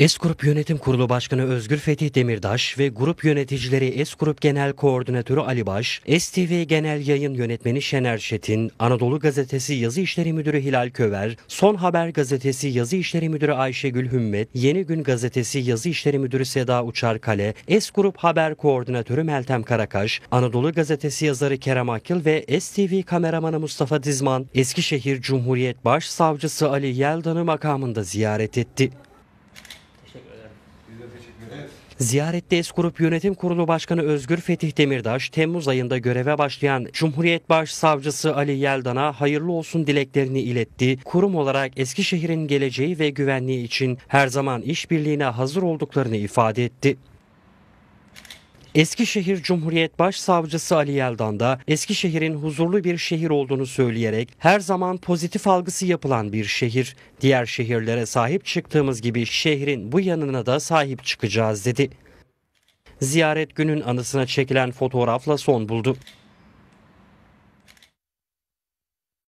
Es Grup Yönetim Kurulu Başkanı Özgür Fetih Demirdaş ve grup yöneticileri Es Grup Genel Koordinatörü Ali Baş, STV Genel Yayın Yönetmeni Şener Şetin, Anadolu Gazetesi Yazı İşleri Müdürü Hilal Köver, Son Haber Gazetesi Yazı İşleri Müdürü Ayşegül Hümmet, Yeni Gün Gazetesi Yazı İşleri Müdürü Seda Uçarkale, Es Grup Haber Koordinatörü Meltem Karakaş, Anadolu Gazetesi yazarı Kerem Akil ve STV kameramanı Mustafa Dizman, Eskişehir Cumhuriyet Başsavcısı Ali Yeldan'ı makamında ziyaret etti. Teşekkür ederim. Ziyarette Es Yönetim Kurulu Başkanı Özgür Fetih Demirdaş, Temmuz ayında göreve başlayan Cumhuriyet Başsavcısı Ali Yeldan'a hayırlı olsun dileklerini iletti. Kurum olarak Eskişehir'in geleceği ve güvenliği için her zaman işbirliğine hazır olduklarını ifade etti. Eskişehir Cumhuriyet Başsavcısı Ali Yeldan da Eskişehir'in huzurlu bir şehir olduğunu söyleyerek her zaman pozitif algısı yapılan bir şehir, diğer şehirlere sahip çıktığımız gibi şehrin bu yanına da sahip çıkacağız dedi. Ziyaret günün anısına çekilen fotoğrafla son buldu.